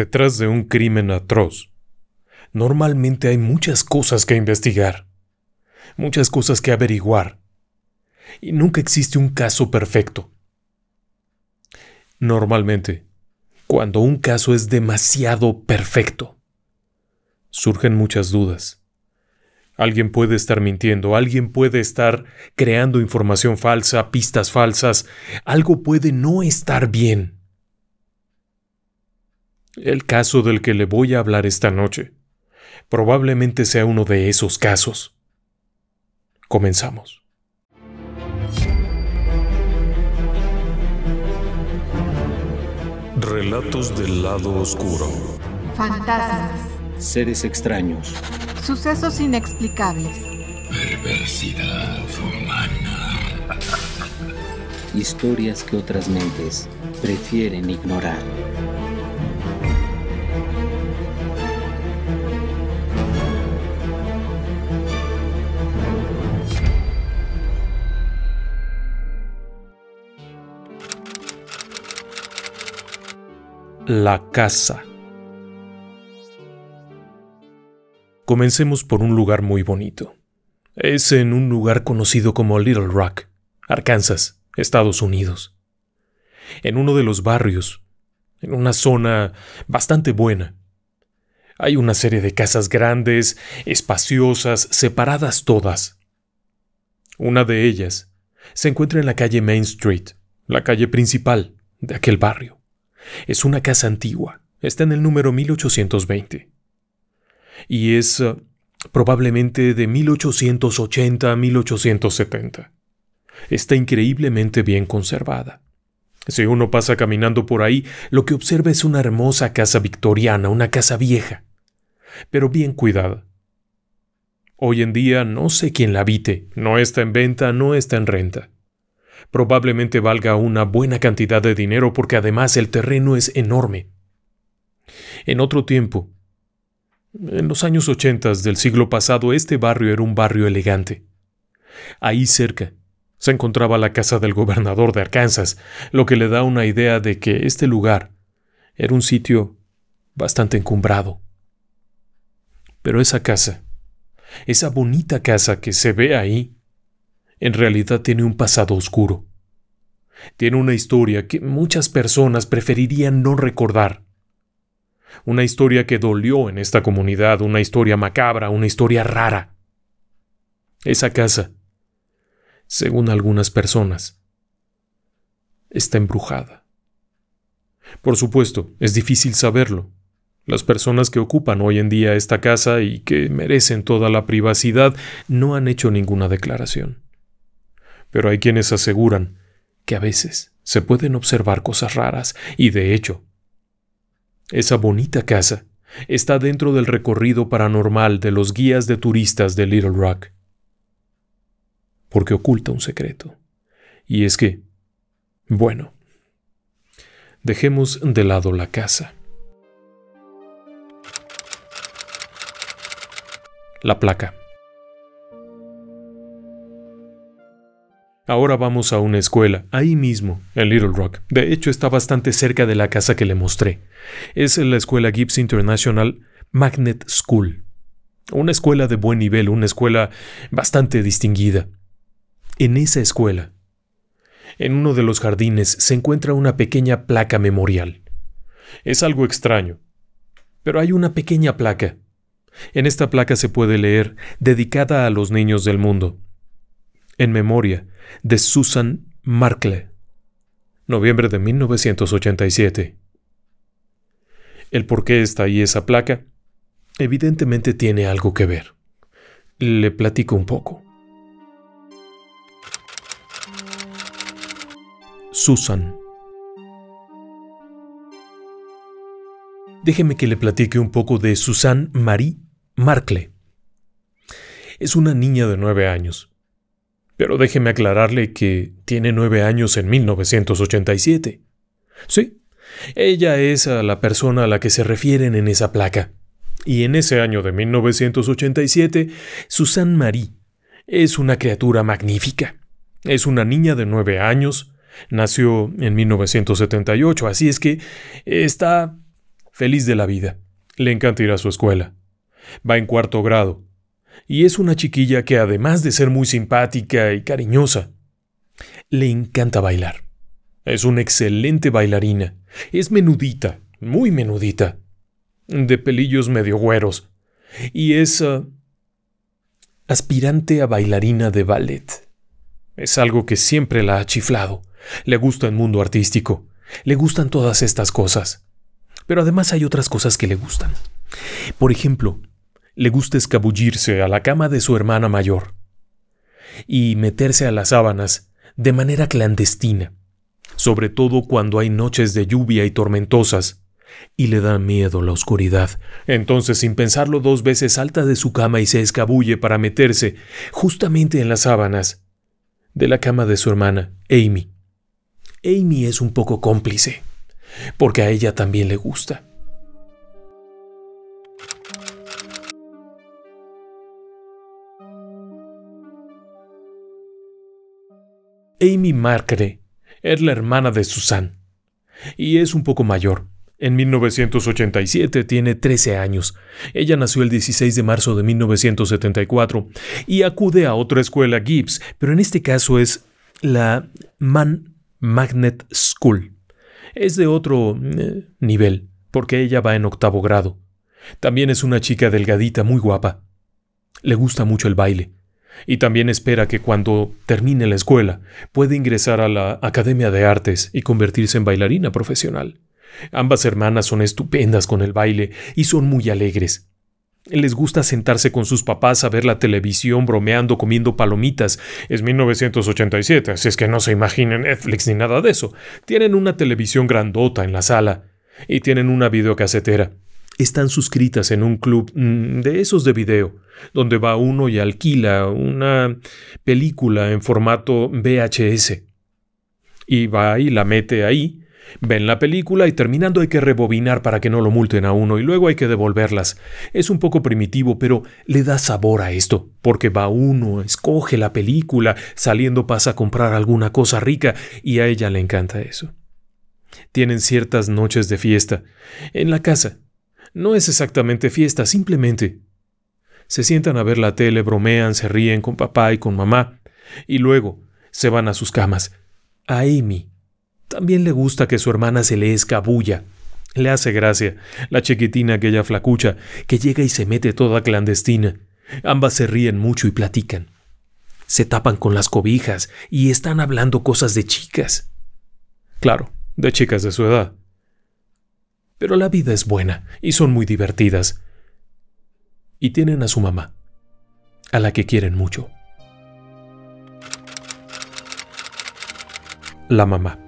Detrás de un crimen atroz, normalmente hay muchas cosas que investigar, muchas cosas que averiguar, y nunca existe un caso perfecto. Normalmente, cuando un caso es demasiado perfecto, surgen muchas dudas. Alguien puede estar mintiendo, alguien puede estar creando información falsa, pistas falsas, algo puede no estar bien el caso del que le voy a hablar esta noche. Probablemente sea uno de esos casos. Comenzamos. Relatos del lado oscuro. Fantasmas. Seres extraños. Sucesos inexplicables. Perversidad humana. Historias que otras mentes prefieren ignorar. la casa. Comencemos por un lugar muy bonito. Es en un lugar conocido como Little Rock, Arkansas, Estados Unidos. En uno de los barrios, en una zona bastante buena. Hay una serie de casas grandes, espaciosas, separadas todas. Una de ellas se encuentra en la calle Main Street, la calle principal de aquel barrio. Es una casa antigua, está en el número 1820. Y es eh, probablemente de 1880 a 1870. Está increíblemente bien conservada. Si uno pasa caminando por ahí, lo que observa es una hermosa casa victoriana, una casa vieja, pero bien cuidada. Hoy en día no sé quién la habite, no está en venta, no está en renta. Probablemente valga una buena cantidad de dinero porque además el terreno es enorme. En otro tiempo, en los años 80 del siglo pasado, este barrio era un barrio elegante. Ahí cerca se encontraba la casa del gobernador de Arkansas, lo que le da una idea de que este lugar era un sitio bastante encumbrado. Pero esa casa, esa bonita casa que se ve ahí, en realidad tiene un pasado oscuro. Tiene una historia que muchas personas preferirían no recordar. Una historia que dolió en esta comunidad, una historia macabra, una historia rara. Esa casa, según algunas personas, está embrujada. Por supuesto, es difícil saberlo. Las personas que ocupan hoy en día esta casa y que merecen toda la privacidad no han hecho ninguna declaración pero hay quienes aseguran que a veces se pueden observar cosas raras y de hecho, esa bonita casa está dentro del recorrido paranormal de los guías de turistas de Little Rock, porque oculta un secreto. Y es que, bueno, dejemos de lado la casa. La placa. Ahora vamos a una escuela, ahí mismo, en Little Rock. De hecho, está bastante cerca de la casa que le mostré. Es la escuela Gibbs International Magnet School. Una escuela de buen nivel, una escuela bastante distinguida. En esa escuela, en uno de los jardines, se encuentra una pequeña placa memorial. Es algo extraño, pero hay una pequeña placa. En esta placa se puede leer, dedicada a los niños del mundo, en memoria de Susan Markle, noviembre de 1987. El por qué está ahí esa placa evidentemente tiene algo que ver. Le platico un poco. Susan. Déjeme que le platique un poco de Susan Marie Markle. Es una niña de nueve años, pero déjeme aclararle que tiene nueve años en 1987. Sí, ella es ah, la persona a la que se refieren en esa placa. Y en ese año de 1987, Susan Marie es una criatura magnífica. Es una niña de nueve años, nació en 1978, así es que está feliz de la vida. Le encanta ir a su escuela. Va en cuarto grado y es una chiquilla que además de ser muy simpática y cariñosa, le encanta bailar. Es una excelente bailarina. Es menudita, muy menudita. De pelillos medio güeros. Y es... Ah, aspirante a bailarina de ballet. Es algo que siempre la ha chiflado. Le gusta el mundo artístico. Le gustan todas estas cosas. Pero además hay otras cosas que le gustan. Por ejemplo, le gusta escabullirse a la cama de su hermana mayor y meterse a las sábanas de manera clandestina, sobre todo cuando hay noches de lluvia y tormentosas, y le da miedo la oscuridad. Entonces, sin pensarlo dos veces, salta de su cama y se escabulle para meterse justamente en las sábanas de la cama de su hermana, Amy. Amy es un poco cómplice, porque a ella también le gusta. Amy Markre es la hermana de Susan y es un poco mayor. En 1987 tiene 13 años. Ella nació el 16 de marzo de 1974 y acude a otra escuela Gibbs, pero en este caso es la Man Magnet School. Es de otro eh, nivel, porque ella va en octavo grado. También es una chica delgadita muy guapa. Le gusta mucho el baile. Y también espera que cuando termine la escuela pueda ingresar a la Academia de Artes y convertirse en bailarina profesional. Ambas hermanas son estupendas con el baile y son muy alegres. Les gusta sentarse con sus papás a ver la televisión, bromeando, comiendo palomitas. Es 1987, así es que no se imaginen Netflix ni nada de eso. Tienen una televisión grandota en la sala y tienen una videocasetera están suscritas en un club mm, de esos de video, donde va uno y alquila una película en formato VHS. Y va y la mete ahí, ven la película y terminando hay que rebobinar para que no lo multen a uno y luego hay que devolverlas. Es un poco primitivo, pero le da sabor a esto, porque va uno, escoge la película, saliendo pasa a comprar alguna cosa rica y a ella le encanta eso. Tienen ciertas noches de fiesta, en la casa, no es exactamente fiesta, simplemente. Se sientan a ver la tele, bromean, se ríen con papá y con mamá, y luego se van a sus camas. A Amy también le gusta que su hermana se le escabulla. Le hace gracia, la chiquitina aquella flacucha, que llega y se mete toda clandestina. Ambas se ríen mucho y platican. Se tapan con las cobijas y están hablando cosas de chicas. Claro, de chicas de su edad. Pero la vida es buena y son muy divertidas. Y tienen a su mamá, a la que quieren mucho. La mamá.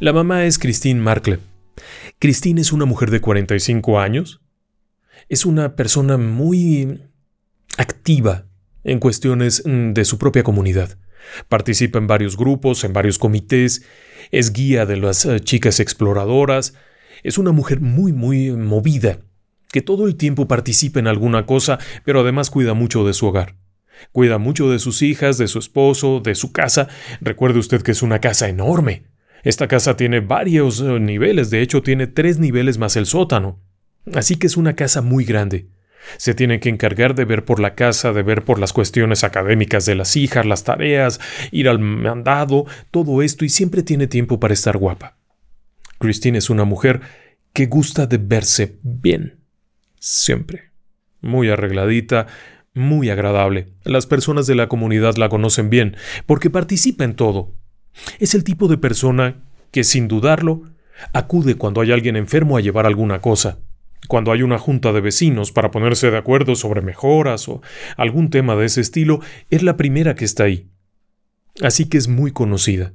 La mamá es Christine Markle. Christine es una mujer de 45 años. Es una persona muy activa en cuestiones mm, de su propia comunidad. Participa en varios grupos, en varios comités, es guía de las eh, chicas exploradoras, es una mujer muy, muy movida, que todo el tiempo participa en alguna cosa, pero además cuida mucho de su hogar. Cuida mucho de sus hijas, de su esposo, de su casa. Recuerde usted que es una casa enorme. Esta casa tiene varios eh, niveles, de hecho tiene tres niveles más el sótano. Así que es una casa muy grande. Se tiene que encargar de ver por la casa, de ver por las cuestiones académicas de las hijas, las tareas, ir al mandado, todo esto, y siempre tiene tiempo para estar guapa. Christine es una mujer que gusta de verse bien. Siempre. Muy arregladita, muy agradable. Las personas de la comunidad la conocen bien, porque participa en todo. Es el tipo de persona que, sin dudarlo, acude cuando hay alguien enfermo a llevar alguna cosa. Cuando hay una junta de vecinos para ponerse de acuerdo sobre mejoras o algún tema de ese estilo, es la primera que está ahí. Así que es muy conocida.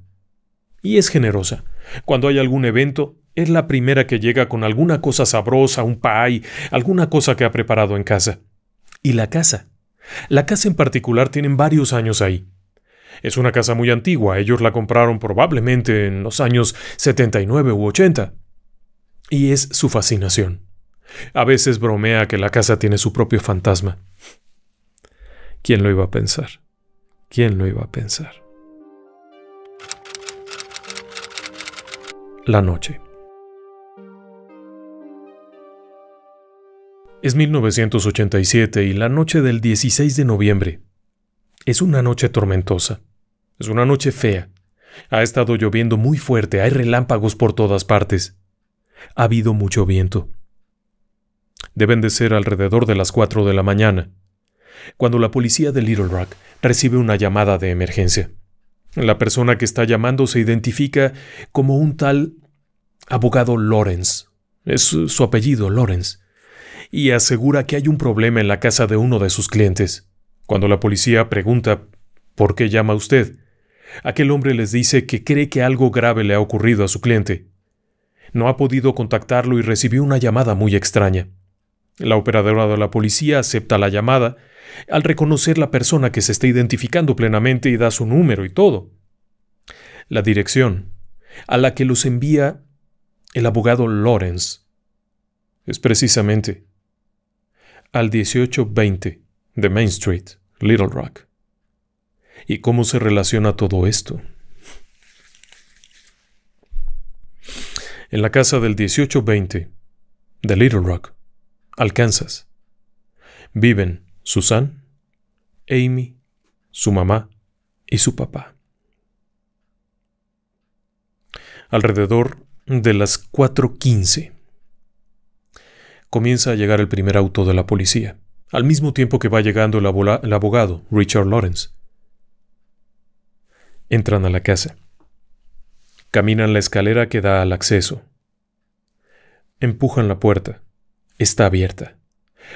Y es generosa. Cuando hay algún evento, es la primera que llega con alguna cosa sabrosa, un pay, alguna cosa que ha preparado en casa. Y la casa. La casa en particular tienen varios años ahí. Es una casa muy antigua, ellos la compraron probablemente en los años 79 u 80. Y es su fascinación. A veces bromea que la casa tiene su propio fantasma. ¿Quién lo iba a pensar? ¿Quién lo iba a pensar? La noche. Es 1987 y la noche del 16 de noviembre. Es una noche tormentosa. Es una noche fea. Ha estado lloviendo muy fuerte, hay relámpagos por todas partes. Ha habido mucho viento. Deben de ser alrededor de las 4 de la mañana, cuando la policía de Little Rock recibe una llamada de emergencia. La persona que está llamando se identifica como un tal abogado Lawrence. Es su apellido, Lawrence. Y asegura que hay un problema en la casa de uno de sus clientes. Cuando la policía pregunta ¿Por qué llama usted? Aquel hombre les dice que cree que algo grave le ha ocurrido a su cliente. No ha podido contactarlo y recibió una llamada muy extraña. La operadora de la policía acepta la llamada, al reconocer la persona que se está identificando plenamente y da su número y todo. La dirección, a la que los envía el abogado Lawrence. Es precisamente al 1820 de Main Street, Little Rock. ¿Y cómo se relaciona todo esto? En la casa del 1820 de Little Rock Alcanzas. Viven Susan, Amy, su mamá y su papá. Alrededor de las 4.15 comienza a llegar el primer auto de la policía, al mismo tiempo que va llegando el, el abogado, Richard Lawrence. Entran a la casa. Caminan la escalera que da al acceso. Empujan la puerta. Está abierta.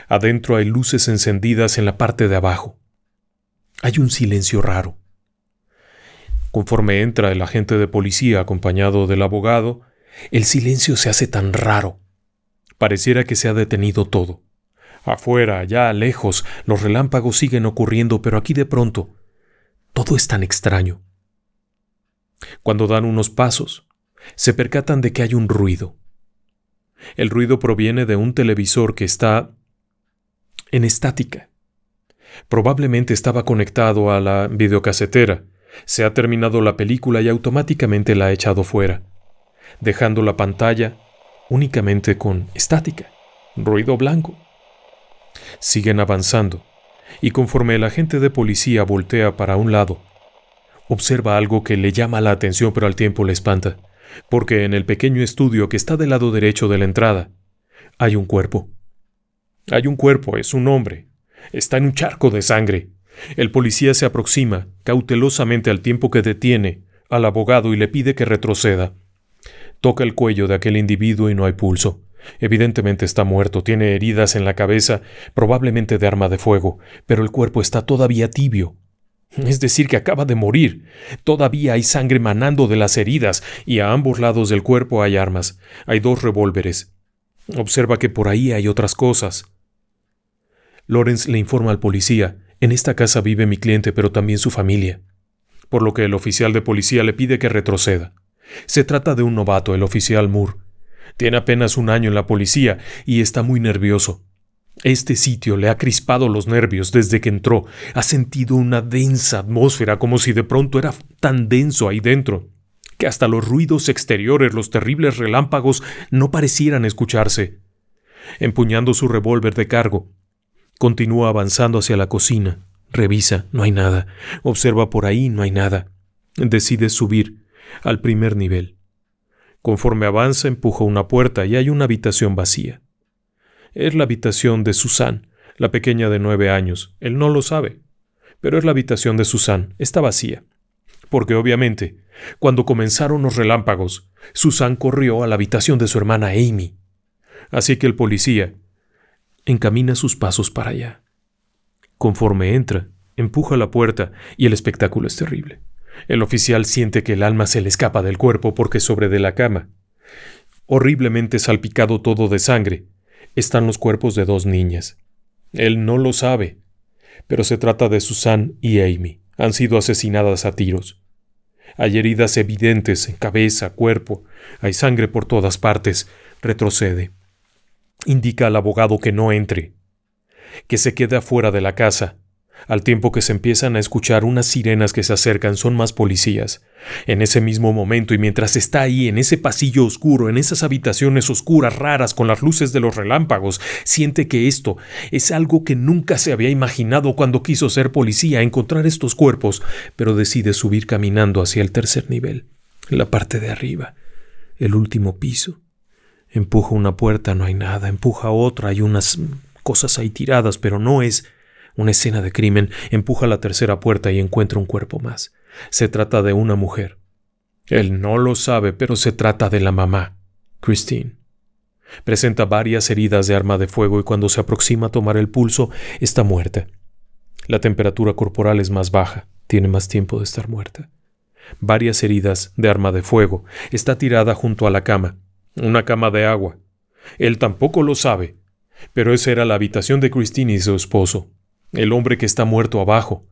Adentro hay luces encendidas en la parte de abajo. Hay un silencio raro. Conforme entra el agente de policía acompañado del abogado, el silencio se hace tan raro. Pareciera que se ha detenido todo. Afuera, allá, lejos, los relámpagos siguen ocurriendo, pero aquí de pronto todo es tan extraño. Cuando dan unos pasos, se percatan de que hay un ruido. El ruido proviene de un televisor que está en estática. Probablemente estaba conectado a la videocasetera. Se ha terminado la película y automáticamente la ha echado fuera, dejando la pantalla únicamente con estática, ruido blanco. Siguen avanzando, y conforme el agente de policía voltea para un lado, observa algo que le llama la atención pero al tiempo le espanta porque en el pequeño estudio que está del lado derecho de la entrada hay un cuerpo. Hay un cuerpo, es un hombre. Está en un charco de sangre. El policía se aproxima cautelosamente al tiempo que detiene al abogado y le pide que retroceda. Toca el cuello de aquel individuo y no hay pulso. Evidentemente está muerto, tiene heridas en la cabeza, probablemente de arma de fuego, pero el cuerpo está todavía tibio es decir, que acaba de morir. Todavía hay sangre manando de las heridas y a ambos lados del cuerpo hay armas. Hay dos revólveres. Observa que por ahí hay otras cosas. Lawrence le informa al policía, en esta casa vive mi cliente pero también su familia, por lo que el oficial de policía le pide que retroceda. Se trata de un novato, el oficial Moore. Tiene apenas un año en la policía y está muy nervioso. Este sitio le ha crispado los nervios desde que entró. Ha sentido una densa atmósfera como si de pronto era tan denso ahí dentro, que hasta los ruidos exteriores, los terribles relámpagos, no parecieran escucharse. Empuñando su revólver de cargo, continúa avanzando hacia la cocina. Revisa, no hay nada. Observa por ahí, no hay nada. Decide subir al primer nivel. Conforme avanza, empuja una puerta y hay una habitación vacía. Es la habitación de Susan, la pequeña de nueve años. Él no lo sabe. Pero es la habitación de Susan. Está vacía. Porque obviamente, cuando comenzaron los relámpagos, Susan corrió a la habitación de su hermana Amy. Así que el policía encamina sus pasos para allá. Conforme entra, empuja la puerta y el espectáculo es terrible. El oficial siente que el alma se le escapa del cuerpo porque sobre de la cama, horriblemente salpicado todo de sangre, están los cuerpos de dos niñas. Él no lo sabe, pero se trata de Susan y Amy. Han sido asesinadas a tiros. Hay heridas evidentes en cabeza, cuerpo. Hay sangre por todas partes. Retrocede. Indica al abogado que no entre, que se quede afuera de la casa. Al tiempo que se empiezan a escuchar unas sirenas que se acercan, son más policías. En ese mismo momento y mientras está ahí, en ese pasillo oscuro, en esas habitaciones oscuras, raras, con las luces de los relámpagos, siente que esto es algo que nunca se había imaginado cuando quiso ser policía, encontrar estos cuerpos, pero decide subir caminando hacia el tercer nivel, la parte de arriba, el último piso. Empuja una puerta, no hay nada, empuja otra, hay unas cosas ahí tiradas, pero no es una escena de crimen, empuja la tercera puerta y encuentra un cuerpo más. Se trata de una mujer. Él no lo sabe, pero se trata de la mamá, Christine. Presenta varias heridas de arma de fuego y cuando se aproxima a tomar el pulso está muerta. La temperatura corporal es más baja, tiene más tiempo de estar muerta. Varias heridas de arma de fuego. Está tirada junto a la cama, una cama de agua. Él tampoco lo sabe, pero esa era la habitación de Christine y su esposo, el hombre que está muerto abajo.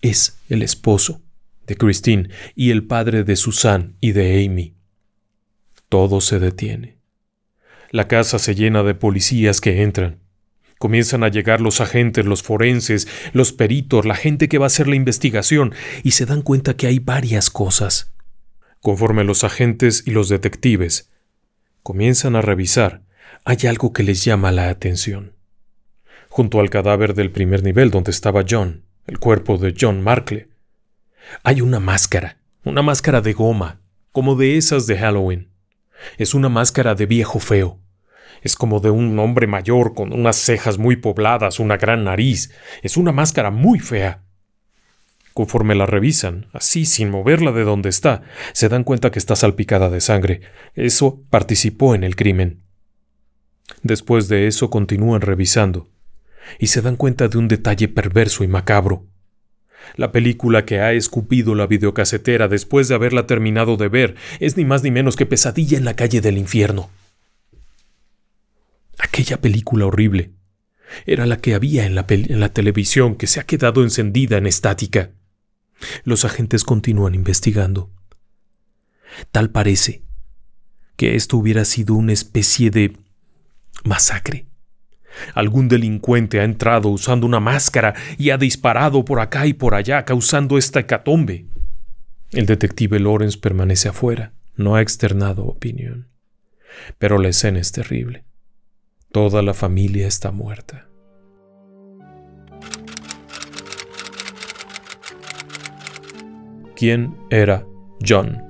Es el esposo de Christine y el padre de Susan y de Amy. Todo se detiene. La casa se llena de policías que entran. Comienzan a llegar los agentes, los forenses, los peritos, la gente que va a hacer la investigación, y se dan cuenta que hay varias cosas. Conforme los agentes y los detectives comienzan a revisar, hay algo que les llama la atención. Junto al cadáver del primer nivel donde estaba John, el cuerpo de John Markle, hay una máscara, una máscara de goma, como de esas de Halloween. Es una máscara de viejo feo. Es como de un hombre mayor con unas cejas muy pobladas, una gran nariz. Es una máscara muy fea. Conforme la revisan, así sin moverla de donde está, se dan cuenta que está salpicada de sangre. Eso participó en el crimen. Después de eso continúan revisando, y se dan cuenta de un detalle perverso y macabro. La película que ha escupido la videocasetera después de haberla terminado de ver es ni más ni menos que Pesadilla en la calle del infierno. Aquella película horrible era la que había en la, televisión que se ha quedado encendida en estática. Los agentes continúan investigando. Tal parece que esto hubiera sido una especie de masacre Algún delincuente ha entrado usando una máscara y ha disparado por acá y por allá, causando esta hecatombe. El detective Lawrence permanece afuera, no ha externado opinión. Pero la escena es terrible. Toda la familia está muerta. ¿Quién era John?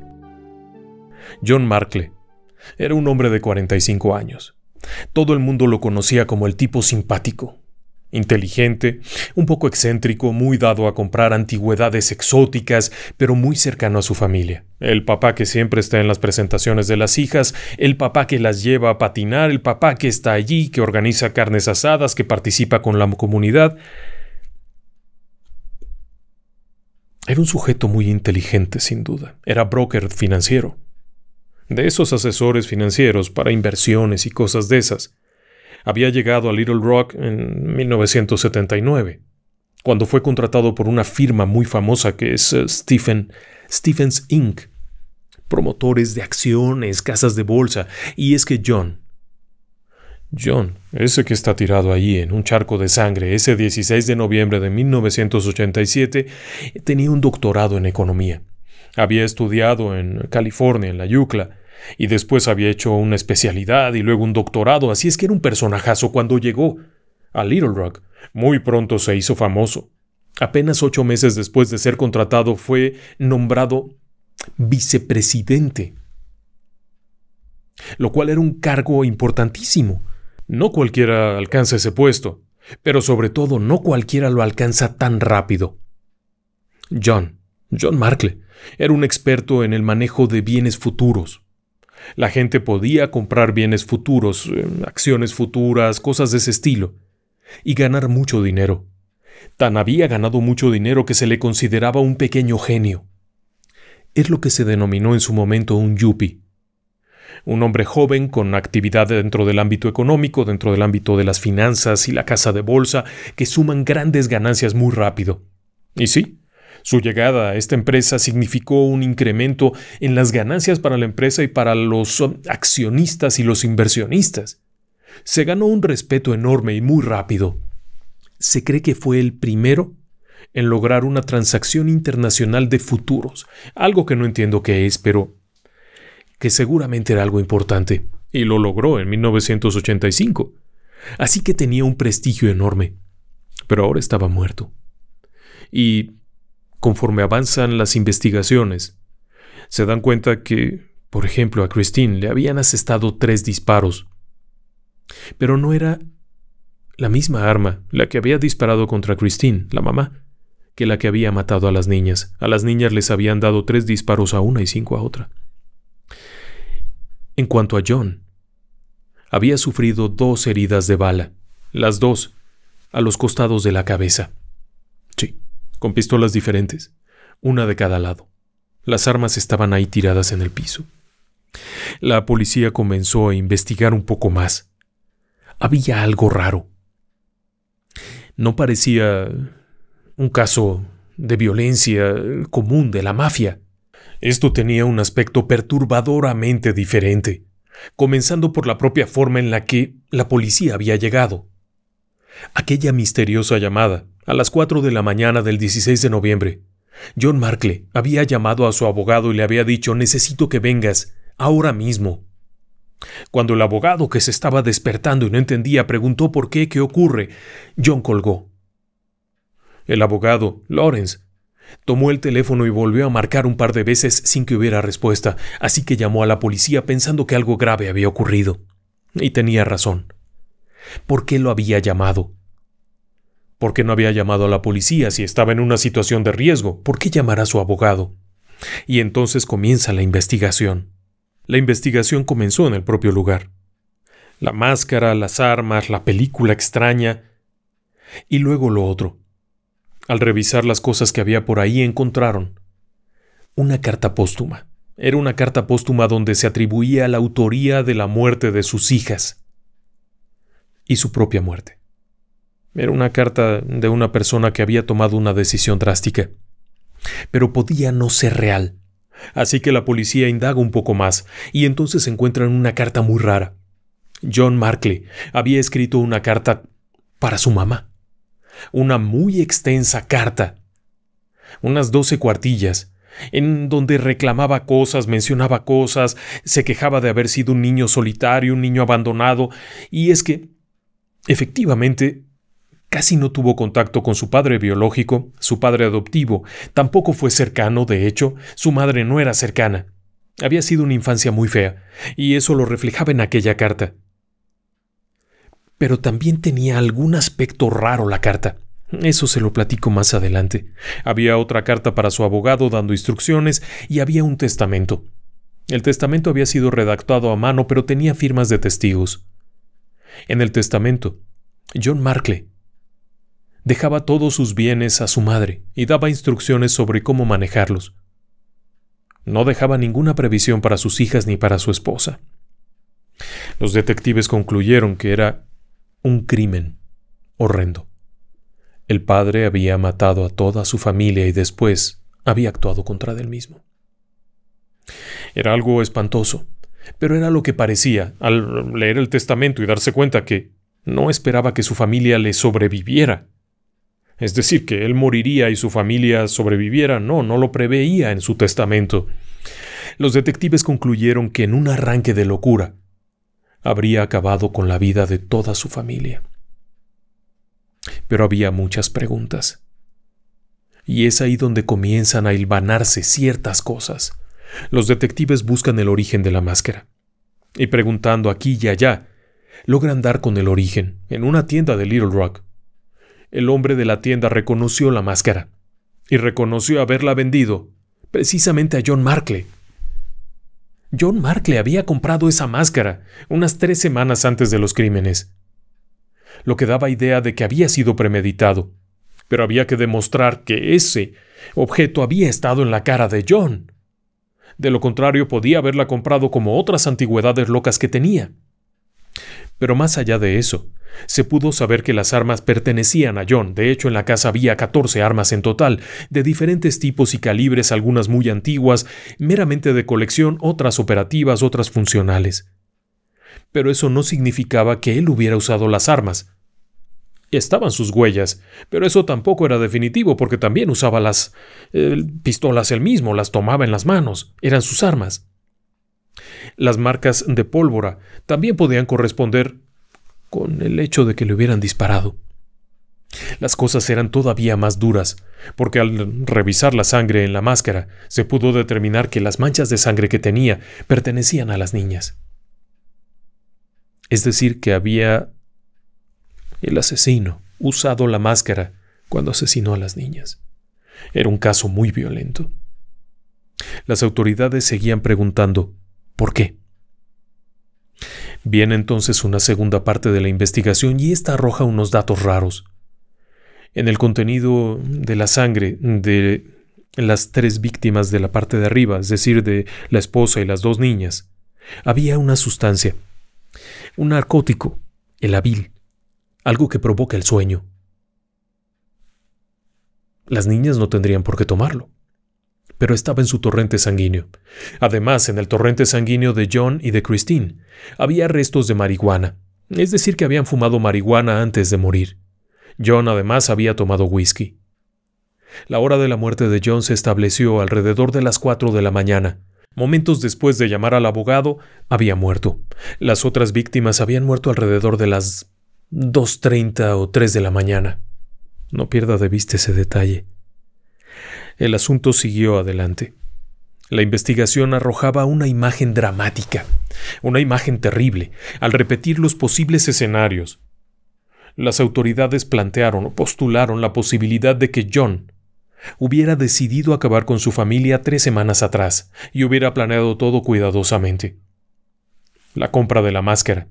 John Markle. Era un hombre de 45 años todo el mundo lo conocía como el tipo simpático. Inteligente, un poco excéntrico, muy dado a comprar antigüedades exóticas, pero muy cercano a su familia. El papá que siempre está en las presentaciones de las hijas, el papá que las lleva a patinar, el papá que está allí, que organiza carnes asadas, que participa con la comunidad. Era un sujeto muy inteligente, sin duda. Era broker financiero de esos asesores financieros para inversiones y cosas de esas. Había llegado a Little Rock en 1979, cuando fue contratado por una firma muy famosa que es eh, Stephen, Stephens Inc., promotores de acciones, casas de bolsa, y es que John, John, ese que está tirado ahí en un charco de sangre ese 16 de noviembre de 1987, tenía un doctorado en economía. Había estudiado en California, en la Yucla, y después había hecho una especialidad y luego un doctorado, así es que era un personajazo cuando llegó a Little Rock. Muy pronto se hizo famoso. Apenas ocho meses después de ser contratado fue nombrado vicepresidente, lo cual era un cargo importantísimo. No cualquiera alcanza ese puesto, pero sobre todo no cualquiera lo alcanza tan rápido. John, John Markle, era un experto en el manejo de bienes futuros. La gente podía comprar bienes futuros, eh, acciones futuras, cosas de ese estilo, y ganar mucho dinero. Tan había ganado mucho dinero que se le consideraba un pequeño genio. Es lo que se denominó en su momento un yuppie. Un hombre joven con actividad dentro del ámbito económico, dentro del ámbito de las finanzas y la casa de bolsa, que suman grandes ganancias muy rápido. Y sí, su llegada a esta empresa significó un incremento en las ganancias para la empresa y para los um, accionistas y los inversionistas. Se ganó un respeto enorme y muy rápido. Se cree que fue el primero en lograr una transacción internacional de futuros, algo que no entiendo qué es, pero que seguramente era algo importante, y lo logró en 1985. Así que tenía un prestigio enorme, pero ahora estaba muerto. Y conforme avanzan las investigaciones. Se dan cuenta que, por ejemplo, a Christine le habían asestado tres disparos. Pero no era la misma arma, la que había disparado contra Christine, la mamá, que la que había matado a las niñas. A las niñas les habían dado tres disparos a una y cinco a otra. En cuanto a John, había sufrido dos heridas de bala, las dos, a los costados de la cabeza con pistolas diferentes, una de cada lado. Las armas estaban ahí tiradas en el piso. La policía comenzó a investigar un poco más. Había algo raro. No parecía un caso de violencia común de la mafia. Esto tenía un aspecto perturbadoramente diferente, comenzando por la propia forma en la que la policía había llegado. Aquella misteriosa llamada, a las 4 de la mañana del 16 de noviembre, John Markle había llamado a su abogado y le había dicho necesito que vengas, ahora mismo. Cuando el abogado que se estaba despertando y no entendía preguntó por qué, qué ocurre, John colgó. El abogado, Lawrence, tomó el teléfono y volvió a marcar un par de veces sin que hubiera respuesta, así que llamó a la policía pensando que algo grave había ocurrido. Y tenía razón. ¿Por qué lo había llamado? ¿Por qué no había llamado a la policía si estaba en una situación de riesgo? ¿Por qué llamar a su abogado? Y entonces comienza la investigación. La investigación comenzó en el propio lugar. La máscara, las armas, la película extraña. Y luego lo otro. Al revisar las cosas que había por ahí encontraron una carta póstuma. Era una carta póstuma donde se atribuía la autoría de la muerte de sus hijas y su propia muerte. Era una carta de una persona que había tomado una decisión drástica. Pero podía no ser real. Así que la policía indaga un poco más, y entonces encuentran una carta muy rara. John Markley había escrito una carta para su mamá. Una muy extensa carta. Unas doce cuartillas, en donde reclamaba cosas, mencionaba cosas, se quejaba de haber sido un niño solitario, un niño abandonado, y es que, efectivamente, Casi no tuvo contacto con su padre biológico, su padre adoptivo, tampoco fue cercano, de hecho, su madre no era cercana. Había sido una infancia muy fea, y eso lo reflejaba en aquella carta. Pero también tenía algún aspecto raro la carta. Eso se lo platico más adelante. Había otra carta para su abogado dando instrucciones y había un testamento. El testamento había sido redactado a mano pero tenía firmas de testigos. En el testamento, John Markle dejaba todos sus bienes a su madre y daba instrucciones sobre cómo manejarlos. No dejaba ninguna previsión para sus hijas ni para su esposa. Los detectives concluyeron que era un crimen horrendo. El padre había matado a toda su familia y después había actuado contra él mismo. Era algo espantoso, pero era lo que parecía al leer el testamento y darse cuenta que no esperaba que su familia le sobreviviera es decir, que él moriría y su familia sobreviviera, no, no lo preveía en su testamento. Los detectives concluyeron que en un arranque de locura habría acabado con la vida de toda su familia. Pero había muchas preguntas. Y es ahí donde comienzan a hilvanarse ciertas cosas. Los detectives buscan el origen de la máscara. Y preguntando aquí y allá, logran dar con el origen en una tienda de Little Rock. El hombre de la tienda reconoció la máscara y reconoció haberla vendido precisamente a John Markle. John Markle había comprado esa máscara unas tres semanas antes de los crímenes, lo que daba idea de que había sido premeditado, pero había que demostrar que ese objeto había estado en la cara de John. De lo contrario, podía haberla comprado como otras antigüedades locas que tenía. Pero más allá de eso, se pudo saber que las armas pertenecían a John, de hecho en la casa había 14 armas en total, de diferentes tipos y calibres, algunas muy antiguas, meramente de colección, otras operativas, otras funcionales. Pero eso no significaba que él hubiera usado las armas. Estaban sus huellas, pero eso tampoco era definitivo porque también usaba las pistolas él mismo, las tomaba en las manos, eran sus armas. Las marcas de pólvora también podían corresponder con el hecho de que le hubieran disparado. Las cosas eran todavía más duras, porque al revisar la sangre en la máscara se pudo determinar que las manchas de sangre que tenía pertenecían a las niñas. Es decir, que había el asesino usado la máscara cuando asesinó a las niñas. Era un caso muy violento. Las autoridades seguían preguntando ¿por qué? Viene entonces una segunda parte de la investigación y esta arroja unos datos raros. En el contenido de la sangre de las tres víctimas de la parte de arriba, es decir, de la esposa y las dos niñas, había una sustancia, un narcótico, el hábil, algo que provoca el sueño. Las niñas no tendrían por qué tomarlo pero estaba en su torrente sanguíneo. Además, en el torrente sanguíneo de John y de Christine había restos de marihuana, es decir, que habían fumado marihuana antes de morir. John además había tomado whisky. La hora de la muerte de John se estableció alrededor de las 4 de la mañana. Momentos después de llamar al abogado, había muerto. Las otras víctimas habían muerto alrededor de las 2.30 o 3 de la mañana. No pierda de vista ese detalle el asunto siguió adelante. La investigación arrojaba una imagen dramática, una imagen terrible, al repetir los posibles escenarios. Las autoridades plantearon o postularon la posibilidad de que John hubiera decidido acabar con su familia tres semanas atrás y hubiera planeado todo cuidadosamente. La compra de la máscara,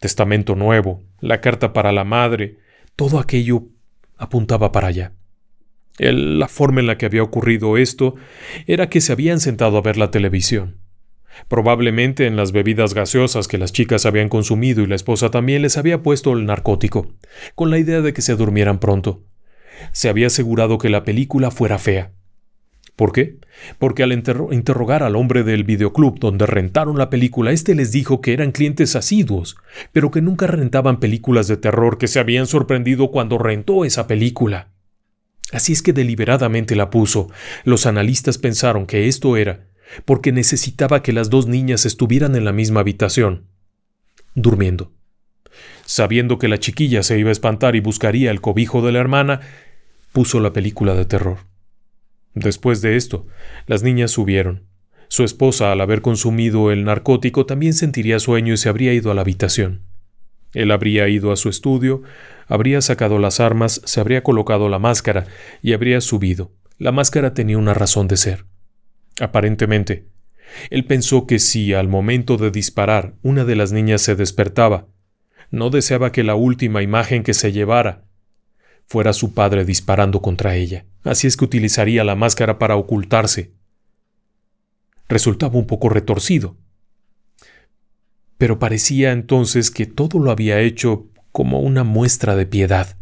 testamento nuevo, la carta para la madre, todo aquello apuntaba para allá la forma en la que había ocurrido esto era que se habían sentado a ver la televisión. Probablemente en las bebidas gaseosas que las chicas habían consumido y la esposa también les había puesto el narcótico, con la idea de que se durmieran pronto. Se había asegurado que la película fuera fea. ¿Por qué? Porque al interrogar al hombre del videoclub donde rentaron la película, este les dijo que eran clientes asiduos, pero que nunca rentaban películas de terror que se habían sorprendido cuando rentó esa película. Así es que deliberadamente la puso. Los analistas pensaron que esto era porque necesitaba que las dos niñas estuvieran en la misma habitación, durmiendo. Sabiendo que la chiquilla se iba a espantar y buscaría el cobijo de la hermana, puso la película de terror. Después de esto, las niñas subieron. Su esposa, al haber consumido el narcótico, también sentiría sueño y se habría ido a la habitación. Él habría ido a su estudio, habría sacado las armas, se habría colocado la máscara y habría subido. La máscara tenía una razón de ser. Aparentemente, él pensó que si al momento de disparar una de las niñas se despertaba, no deseaba que la última imagen que se llevara fuera su padre disparando contra ella. Así es que utilizaría la máscara para ocultarse. Resultaba un poco retorcido, pero parecía entonces que todo lo había hecho como una muestra de piedad.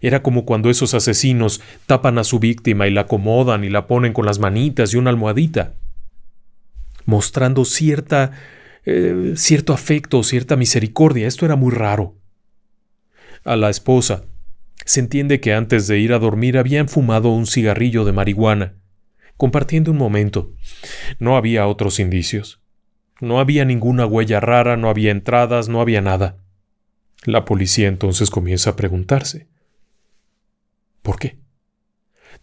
Era como cuando esos asesinos tapan a su víctima y la acomodan y la ponen con las manitas y una almohadita, mostrando cierta eh, cierto afecto, cierta misericordia. Esto era muy raro. A la esposa se entiende que antes de ir a dormir habían fumado un cigarrillo de marihuana, compartiendo un momento. No había otros indicios. No había ninguna huella rara, no había entradas, no había nada. La policía entonces comienza a preguntarse. ¿Por qué?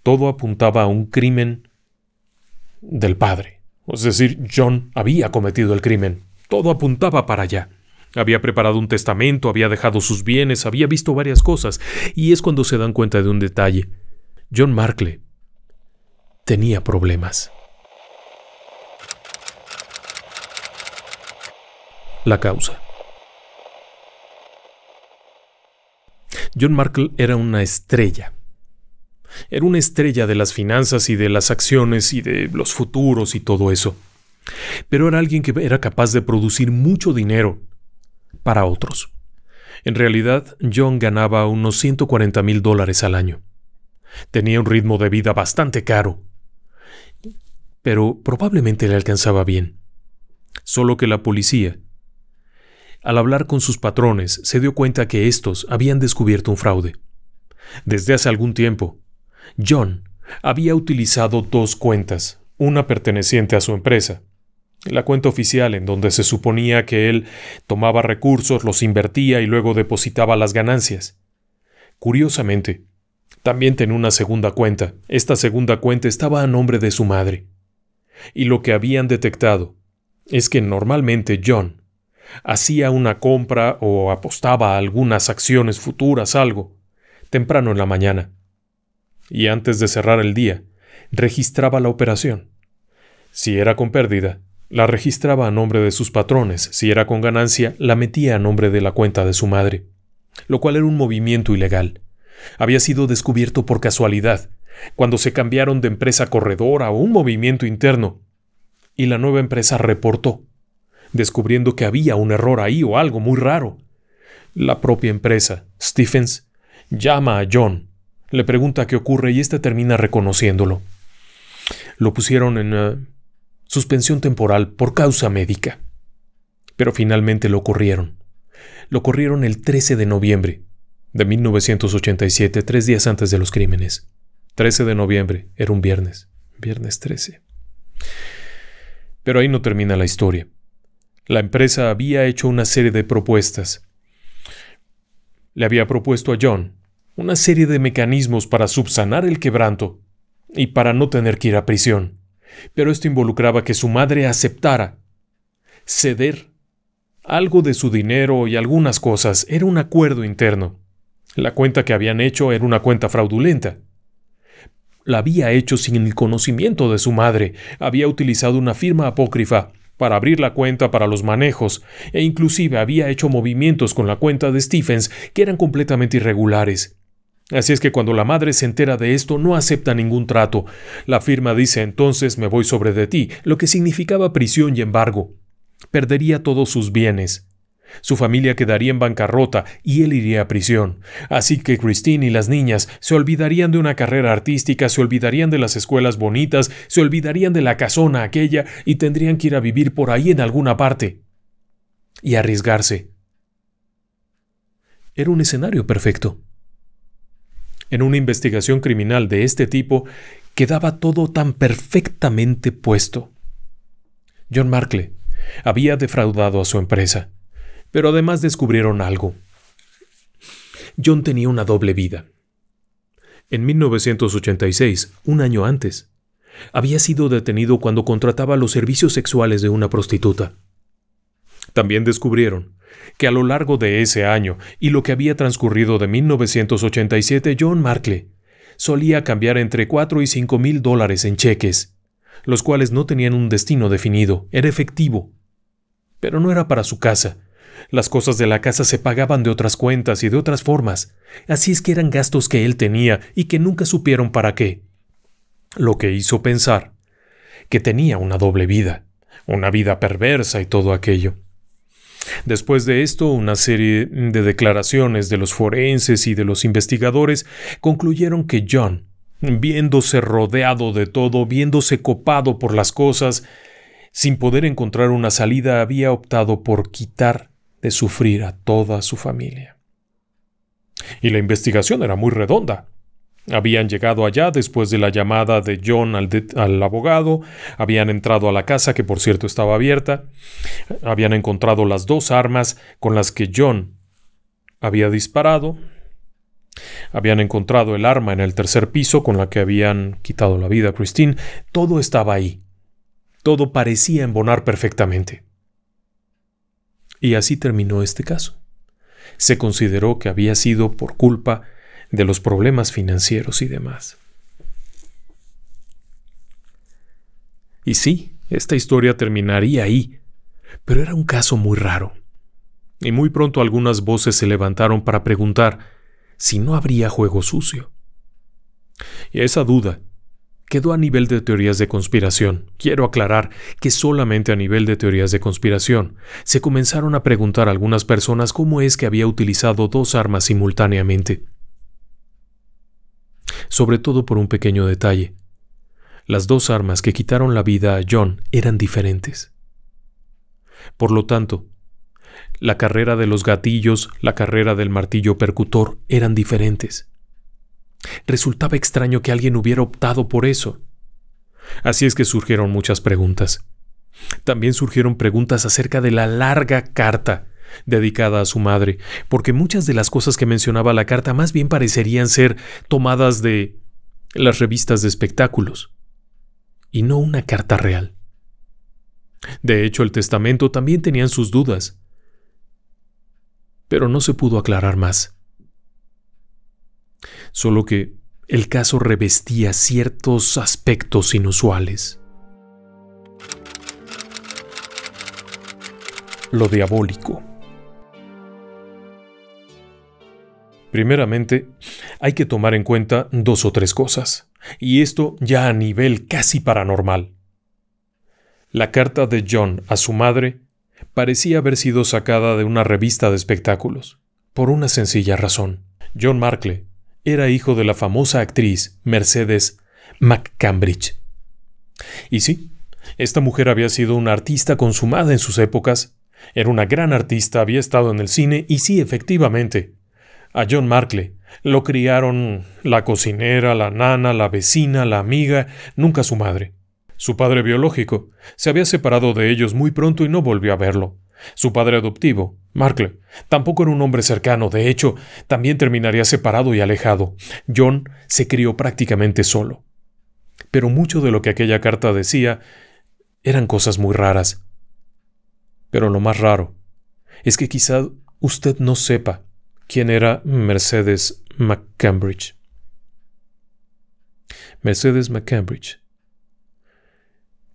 Todo apuntaba a un crimen del padre. Es decir, John había cometido el crimen. Todo apuntaba para allá. Había preparado un testamento, había dejado sus bienes, había visto varias cosas, y es cuando se dan cuenta de un detalle. John Markle tenía problemas. la causa. John Markle era una estrella. Era una estrella de las finanzas y de las acciones y de los futuros y todo eso. Pero era alguien que era capaz de producir mucho dinero para otros. En realidad, John ganaba unos 140 mil dólares al año. Tenía un ritmo de vida bastante caro. Pero probablemente le alcanzaba bien. Solo que la policía al hablar con sus patrones, se dio cuenta que estos habían descubierto un fraude. Desde hace algún tiempo, John había utilizado dos cuentas, una perteneciente a su empresa, la cuenta oficial en donde se suponía que él tomaba recursos, los invertía y luego depositaba las ganancias. Curiosamente, también tenía una segunda cuenta. Esta segunda cuenta estaba a nombre de su madre. Y lo que habían detectado es que normalmente John hacía una compra o apostaba a algunas acciones futuras, algo, temprano en la mañana. Y antes de cerrar el día, registraba la operación. Si era con pérdida, la registraba a nombre de sus patrones, si era con ganancia, la metía a nombre de la cuenta de su madre, lo cual era un movimiento ilegal. Había sido descubierto por casualidad, cuando se cambiaron de empresa corredora o un movimiento interno, y la nueva empresa reportó descubriendo que había un error ahí o algo muy raro. La propia empresa, Stephens, llama a John, le pregunta qué ocurre y éste termina reconociéndolo. Lo pusieron en eh, suspensión temporal por causa médica. Pero finalmente lo corrieron. Lo corrieron el 13 de noviembre de 1987, tres días antes de los crímenes. 13 de noviembre, era un viernes. Viernes 13. Pero ahí no termina la historia. La empresa había hecho una serie de propuestas. Le había propuesto a John una serie de mecanismos para subsanar el quebranto y para no tener que ir a prisión. Pero esto involucraba que su madre aceptara ceder algo de su dinero y algunas cosas. Era un acuerdo interno. La cuenta que habían hecho era una cuenta fraudulenta. La había hecho sin el conocimiento de su madre. Había utilizado una firma apócrifa para abrir la cuenta para los manejos, e inclusive había hecho movimientos con la cuenta de Stephens que eran completamente irregulares. Así es que cuando la madre se entera de esto no acepta ningún trato. La firma dice entonces me voy sobre de ti, lo que significaba prisión y embargo. Perdería todos sus bienes. Su familia quedaría en bancarrota y él iría a prisión. Así que Christine y las niñas se olvidarían de una carrera artística, se olvidarían de las escuelas bonitas, se olvidarían de la casona aquella y tendrían que ir a vivir por ahí en alguna parte. Y arriesgarse. Era un escenario perfecto. En una investigación criminal de este tipo quedaba todo tan perfectamente puesto. John Markle había defraudado a su empresa pero además descubrieron algo. John tenía una doble vida. En 1986, un año antes, había sido detenido cuando contrataba los servicios sexuales de una prostituta. También descubrieron que a lo largo de ese año y lo que había transcurrido de 1987, John Markle solía cambiar entre 4 y 5 mil dólares en cheques, los cuales no tenían un destino definido, era efectivo. Pero no era para su casa, las cosas de la casa se pagaban de otras cuentas y de otras formas, así es que eran gastos que él tenía y que nunca supieron para qué. Lo que hizo pensar que tenía una doble vida, una vida perversa y todo aquello. Después de esto, una serie de declaraciones de los forenses y de los investigadores concluyeron que John, viéndose rodeado de todo, viéndose copado por las cosas, sin poder encontrar una salida, había optado por quitar de sufrir a toda su familia. Y la investigación era muy redonda. Habían llegado allá después de la llamada de John al, abogado, habían entrado a la casa que por cierto estaba abierta, habían encontrado las dos armas con las que John había disparado, habían encontrado el arma en el tercer piso con la que habían quitado la vida a Christine, todo estaba ahí, todo parecía embonar perfectamente. Y así terminó este caso. Se consideró que había sido por culpa de los problemas financieros y demás. Y sí, esta historia terminaría ahí, pero era un caso muy raro. Y muy pronto algunas voces se levantaron para preguntar si no habría juego sucio. Y esa duda quedó a nivel de teorías de conspiración. Quiero aclarar que solamente a nivel de teorías de conspiración. Se comenzaron a preguntar algunas personas cómo es que había utilizado dos armas simultáneamente. Sobre todo por un pequeño detalle. Las dos armas que quitaron la vida a John eran diferentes. Por lo tanto, la carrera de los gatillos, la carrera del martillo percutor eran diferentes. Resultaba extraño que alguien hubiera optado por eso. Así es que surgieron muchas preguntas. También surgieron preguntas acerca de la larga carta dedicada a su madre, porque muchas de las cosas que mencionaba la carta más bien parecerían ser tomadas de las revistas de espectáculos, y no una carta real. De hecho, el testamento también tenía sus dudas, pero no se pudo aclarar más. Solo que el caso revestía ciertos aspectos inusuales. Lo diabólico. Primeramente, hay que tomar en cuenta dos o tres cosas, y esto ya a nivel casi paranormal. La carta de John a su madre parecía haber sido sacada de una revista de espectáculos, por una sencilla razón. John Markle era hijo de la famosa actriz Mercedes McCambridge. Y sí, esta mujer había sido una artista consumada en sus épocas, era una gran artista, había estado en el cine y sí, efectivamente. A John Markle lo criaron la cocinera, la nana, la vecina, la amiga, nunca su madre. Su padre biológico se había separado de ellos muy pronto y no volvió a verlo. Su padre adoptivo, Markle, tampoco era un hombre cercano, de hecho, también terminaría separado y alejado. John se crió prácticamente solo. Pero mucho de lo que aquella carta decía eran cosas muy raras. Pero lo más raro es que quizá usted no sepa quién era Mercedes McCambridge. Mercedes McCambridge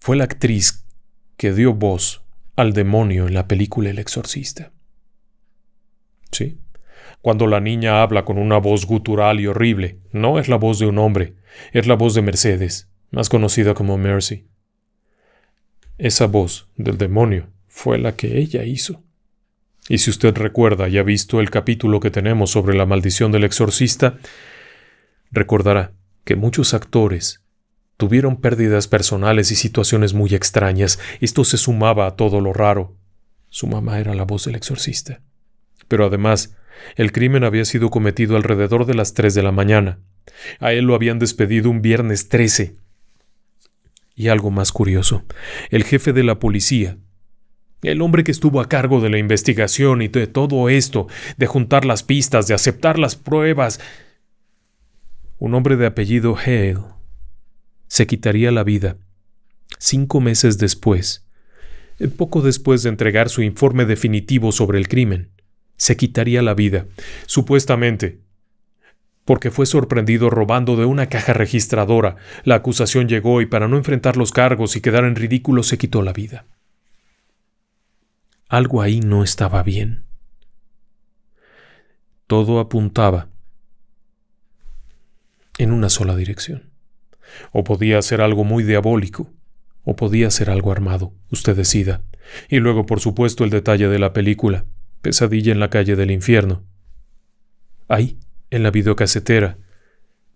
fue la actriz que dio voz al demonio en la película El exorcista. Sí, cuando la niña habla con una voz gutural y horrible, no es la voz de un hombre, es la voz de Mercedes, más conocida como Mercy. Esa voz del demonio fue la que ella hizo. Y si usted recuerda y ha visto el capítulo que tenemos sobre la maldición del exorcista, recordará que muchos actores Tuvieron pérdidas personales y situaciones muy extrañas. Esto se sumaba a todo lo raro. Su mamá era la voz del exorcista. Pero además, el crimen había sido cometido alrededor de las 3 de la mañana. A él lo habían despedido un viernes 13. Y algo más curioso, el jefe de la policía, el hombre que estuvo a cargo de la investigación y de todo esto, de juntar las pistas, de aceptar las pruebas, un hombre de apellido Hale, se quitaría la vida. Cinco meses después, eh, poco después de entregar su informe definitivo sobre el crimen, se quitaría la vida, supuestamente, porque fue sorprendido robando de una caja registradora. La acusación llegó y para no enfrentar los cargos y quedar en ridículo se quitó la vida. Algo ahí no estaba bien. Todo apuntaba en una sola dirección. O podía ser algo muy diabólico, o podía ser algo armado, usted decida. Y luego, por supuesto, el detalle de la película, Pesadilla en la calle del infierno. Ahí, en la videocasetera,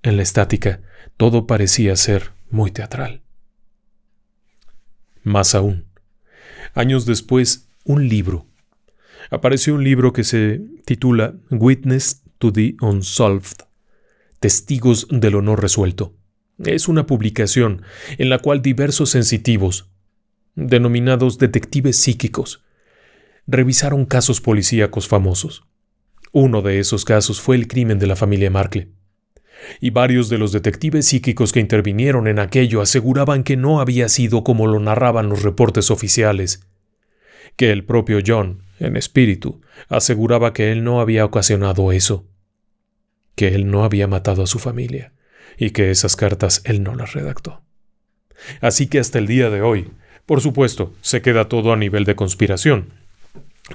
en la estática, todo parecía ser muy teatral. Más aún, años después, un libro. Apareció un libro que se titula Witness to the Unsolved, Testigos del Honor Resuelto. Es una publicación en la cual diversos sensitivos, denominados detectives psíquicos, revisaron casos policíacos famosos. Uno de esos casos fue el crimen de la familia Markle. Y varios de los detectives psíquicos que intervinieron en aquello aseguraban que no había sido como lo narraban los reportes oficiales, que el propio John, en espíritu, aseguraba que él no había ocasionado eso, que él no había matado a su familia, y que esas cartas él no las redactó. Así que hasta el día de hoy, por supuesto, se queda todo a nivel de conspiración.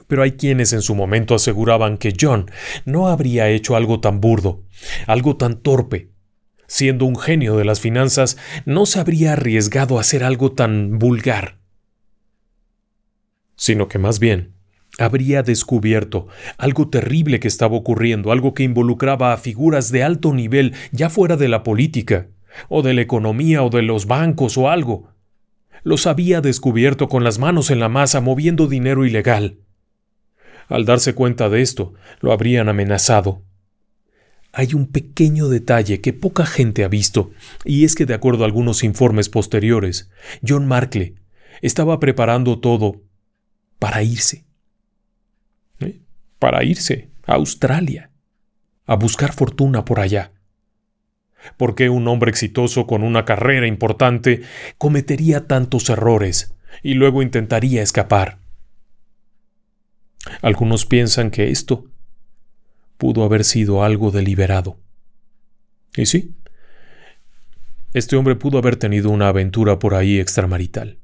Pero hay quienes en su momento aseguraban que John no habría hecho algo tan burdo, algo tan torpe. Siendo un genio de las finanzas, no se habría arriesgado a hacer algo tan vulgar. Sino que más bien habría descubierto algo terrible que estaba ocurriendo, algo que involucraba a figuras de alto nivel, ya fuera de la política, o de la economía, o de los bancos, o algo. Los había descubierto con las manos en la masa, moviendo dinero ilegal. Al darse cuenta de esto, lo habrían amenazado. Hay un pequeño detalle que poca gente ha visto, y es que de acuerdo a algunos informes posteriores, John Markle estaba preparando todo para irse para irse a Australia, a buscar fortuna por allá. ¿Por qué un hombre exitoso con una carrera importante cometería tantos errores y luego intentaría escapar? Algunos piensan que esto pudo haber sido algo deliberado. Y sí, este hombre pudo haber tenido una aventura por ahí extramarital.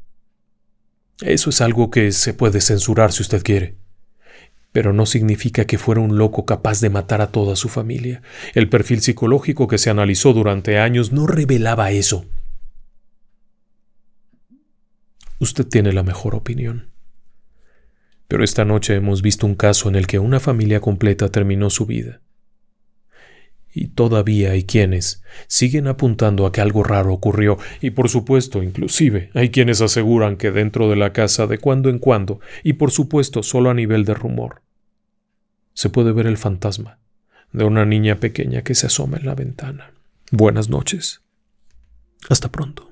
Eso es algo que se puede censurar si usted quiere pero no significa que fuera un loco capaz de matar a toda su familia. El perfil psicológico que se analizó durante años no revelaba eso. Usted tiene la mejor opinión. Pero esta noche hemos visto un caso en el que una familia completa terminó su vida, y todavía hay quienes siguen apuntando a que algo raro ocurrió, y por supuesto, inclusive, hay quienes aseguran que dentro de la casa de cuando en cuando, y por supuesto solo a nivel de rumor, se puede ver el fantasma de una niña pequeña que se asoma en la ventana. Buenas noches. Hasta pronto.